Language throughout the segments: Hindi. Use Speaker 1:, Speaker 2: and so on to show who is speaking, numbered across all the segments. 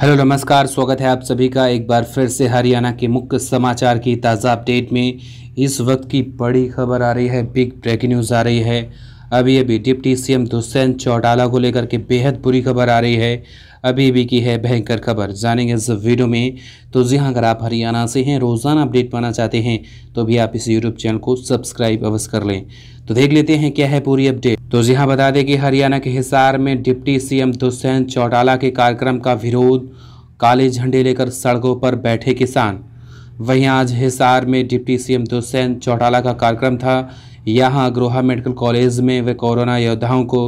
Speaker 1: हेलो नमस्कार स्वागत है आप सभी का एक बार फिर से हरियाणा के मुख्य समाचार की ताज़ा अपडेट में इस वक्त की बड़ी खबर आ रही है बिग ब्रेकिंग न्यूज़ आ रही है अभी अभी डिप्टी सीएम दुष्यंत चौटाला को लेकर के बेहद बुरी खबर आ रही है अभी भी की है भयंकर खबर जानेंगे इस वीडियो में तो जी हाँ अगर आप हरियाणा से हैं रोज़ाना अपडेट पाना चाहते हैं तो भी आप इस यूट्यूब चैनल को सब्सक्राइब अवश्य कर लें तो देख लेते हैं क्या है पूरी अपडेट तो जी हाँ बता दें कि हरियाणा के हिसार में डिप्टी सीएम दुष्यंत चौटाला के कार्यक्रम का विरोध काले झंडे लेकर सड़कों पर बैठे किसान वहीं आज हिसार में डिप्टी सीएम दुष्यंत चौटाला का कार्यक्रम था यहाँ अग्रोहा मेडिकल कॉलेज में वे कोरोना योद्धाओं को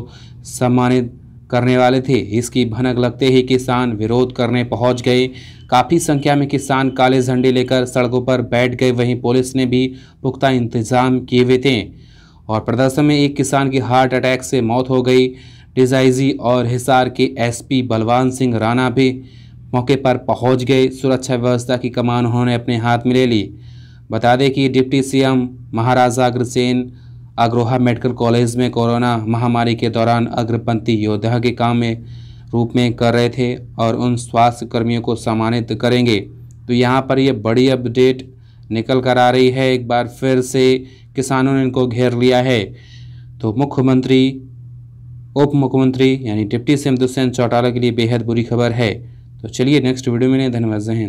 Speaker 1: सम्मानित करने वाले थे इसकी भनक लगते ही किसान विरोध करने पहुंच गए काफ़ी संख्या में किसान काले झंडे लेकर सड़कों पर बैठ गए वहीं पुलिस ने भी पुख्ता इंतजाम किए हुए थे और प्रदर्शन में एक किसान की हार्ट अटैक से मौत हो गई डिजाइजी और हिसार के एसपी बलवान सिंह राणा भी मौके पर पहुंच गए सुरक्षा व्यवस्था की कमान उन्होंने अपने हाथ में ले ली बता दें कि deputy CM Maharaja Agrasen Agroha medical college में कोरोना महामारी के दौरान अग्रपंथी योद्धा के काम में रूप में कर रहे थे और उन स्वास्थ्य कर्मियों को सम्मानित करेंगे तो यहाँ पर यह बड़ी अपडेट निकल कर आ रही है एक बार फिर से किसानों ने इनको घेर लिया है तो मुख्यमंत्री उप मुख्यमंत्री यानी डिप्टी सीएम दुष्यंत चौटाला के लिए बेहद बुरी खबर है तो चलिए नेक्स्ट वीडियो में धन्यवाद जहन